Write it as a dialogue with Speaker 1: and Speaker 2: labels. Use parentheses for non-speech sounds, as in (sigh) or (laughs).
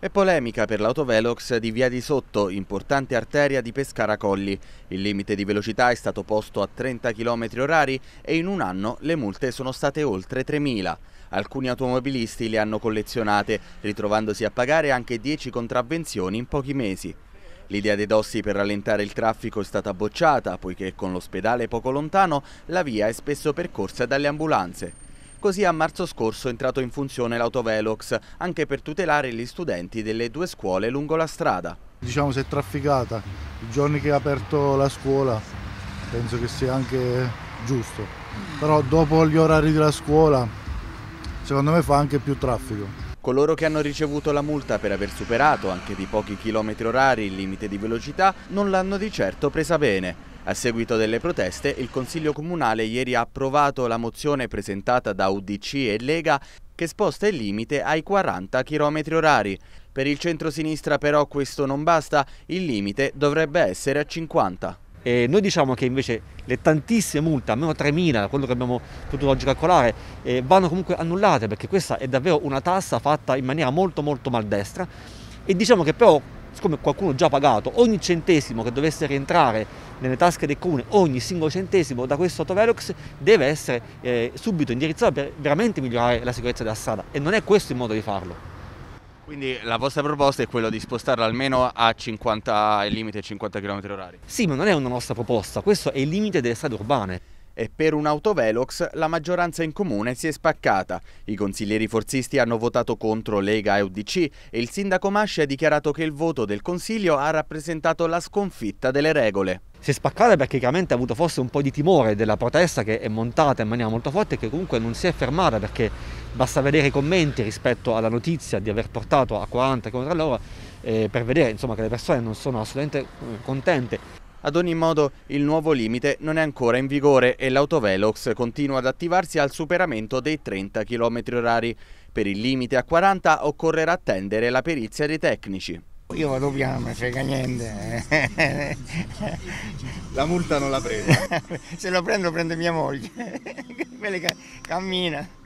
Speaker 1: È polemica per l'autovelox di Via di Sotto, importante arteria di Pescara Colli. Il limite di velocità è stato posto a 30 km orari e in un anno le multe sono state oltre 3.000. Alcuni automobilisti le hanno collezionate, ritrovandosi a pagare anche 10 contravvenzioni in pochi mesi. L'idea dei Dossi per rallentare il traffico è stata bocciata, poiché con l'ospedale poco lontano la via è spesso percorsa dalle ambulanze. Così a marzo scorso è entrato in funzione l'autovelox, anche per tutelare gli studenti delle due scuole lungo la strada.
Speaker 2: Diciamo si è trafficata, i giorni che ha aperto la scuola penso che sia anche giusto, però dopo gli orari della scuola secondo me fa anche più traffico.
Speaker 1: Coloro che hanno ricevuto la multa per aver superato anche di pochi chilometri orari il limite di velocità
Speaker 2: non l'hanno di
Speaker 1: certo presa bene. A seguito delle proteste, il Consiglio Comunale ieri ha approvato la mozione presentata da UDC e Lega che sposta il limite ai 40 km orari. Per il centro-sinistra però questo non basta, il limite dovrebbe essere a
Speaker 3: 50. E noi diciamo che invece le tantissime multe, almeno 3.000, quello che abbiamo potuto oggi calcolare, eh, vanno comunque annullate perché questa è davvero una tassa fatta in maniera molto molto maldestra e diciamo che però siccome qualcuno ha già pagato, ogni centesimo che dovesse rientrare nelle tasche del comune, ogni singolo centesimo da questo autovelox deve essere eh, subito indirizzato per veramente migliorare la sicurezza della strada e non è questo il modo di farlo.
Speaker 1: Quindi la vostra proposta è quella di spostarla almeno a 50, il limite 50 km h
Speaker 3: Sì, ma non è una nostra proposta, questo è il limite delle strade urbane e per un autovelox la
Speaker 1: maggioranza in comune si è spaccata. I consiglieri forzisti hanno votato contro Lega e UDC e il sindaco Masci ha dichiarato che il voto del Consiglio ha rappresentato la sconfitta delle
Speaker 3: regole. Si è spaccata perché chiaramente ha avuto forse un po' di timore della protesta che è montata in maniera molto forte e che comunque non si è fermata perché basta vedere i commenti rispetto alla notizia di aver portato a 40 contro all'ora eh, per vedere insomma, che le persone non sono assolutamente eh, contente.
Speaker 1: Ad ogni modo, il nuovo limite non è ancora in vigore e l'autovelox continua ad attivarsi al superamento dei 30 km orari. Per il limite a 40 occorrerà attendere la perizia dei tecnici. Io vado piano, mi frega niente.
Speaker 3: (laughs) La multa non la prendo. (laughs) Se la prendo prende mia moglie. che (laughs) Cammina.